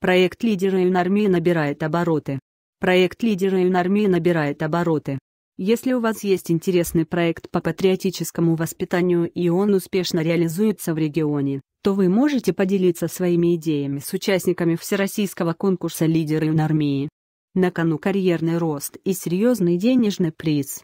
Проект лидера Юнармии набирает обороты. Проект лидера Юнармии набирает обороты. Если у вас есть интересный проект по патриотическому воспитанию и он успешно реализуется в регионе, то вы можете поделиться своими идеями с участниками всероссийского конкурса «Лидеры Юнармии». На кону карьерный рост и серьезный денежный приз.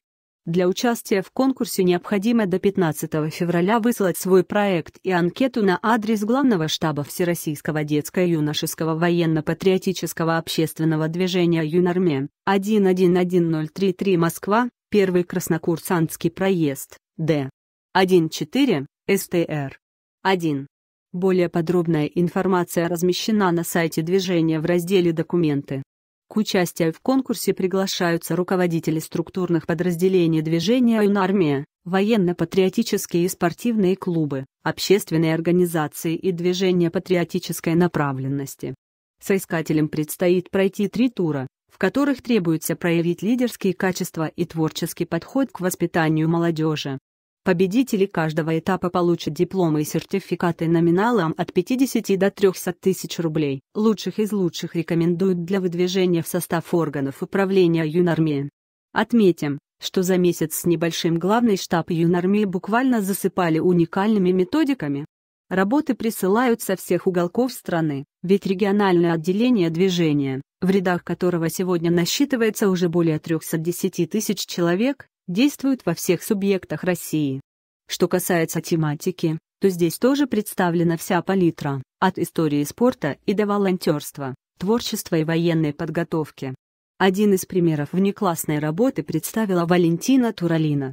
Для участия в конкурсе необходимо до 15 февраля выслать свой проект и анкету на адрес Главного штаба Всероссийского детско-юношеского военно-патриотического общественного движения «Юнарме» 111033 Москва, 1 Краснокурсантский проезд, Д. 14, СТР. 1. Более подробная информация размещена на сайте движения в разделе «Документы». К участию в конкурсе приглашаются руководители структурных подразделений движения «Юнармия», военно-патриотические и спортивные клубы, общественные организации и движения патриотической направленности. Соискателям предстоит пройти три тура, в которых требуется проявить лидерские качества и творческий подход к воспитанию молодежи. Победители каждого этапа получат дипломы и сертификаты номиналом от 50 до 300 тысяч рублей. Лучших из лучших рекомендуют для выдвижения в состав органов управления юнармии. Отметим, что за месяц с небольшим главный штаб юнармии буквально засыпали уникальными методиками. Работы присылают со всех уголков страны, ведь региональное отделение движения, в рядах которого сегодня насчитывается уже более 310 тысяч человек, действуют во всех субъектах России. Что касается тематики, то здесь тоже представлена вся палитра, от истории спорта и до волонтерства, творчества и военной подготовки. Один из примеров внеклассной работы представила Валентина Туралина.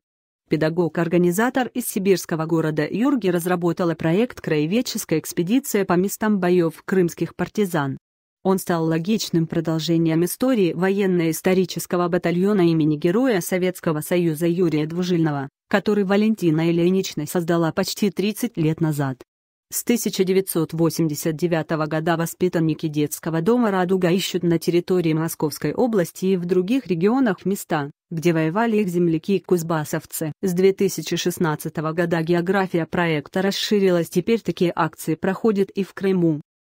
Педагог-организатор из сибирского города Юрги разработала проект «Краеведческая экспедиция по местам боев крымских партизан». Он стал логичным продолжением истории военно-исторического батальона имени Героя Советского Союза Юрия Двужильного, который Валентина Ильинична создала почти 30 лет назад. С 1989 года воспитанники детского дома «Радуга» ищут на территории Московской области и в других регионах места, где воевали их земляки и кузбассовцы. С 2016 года география проекта расширилась, теперь такие акции проходят и в Крыму.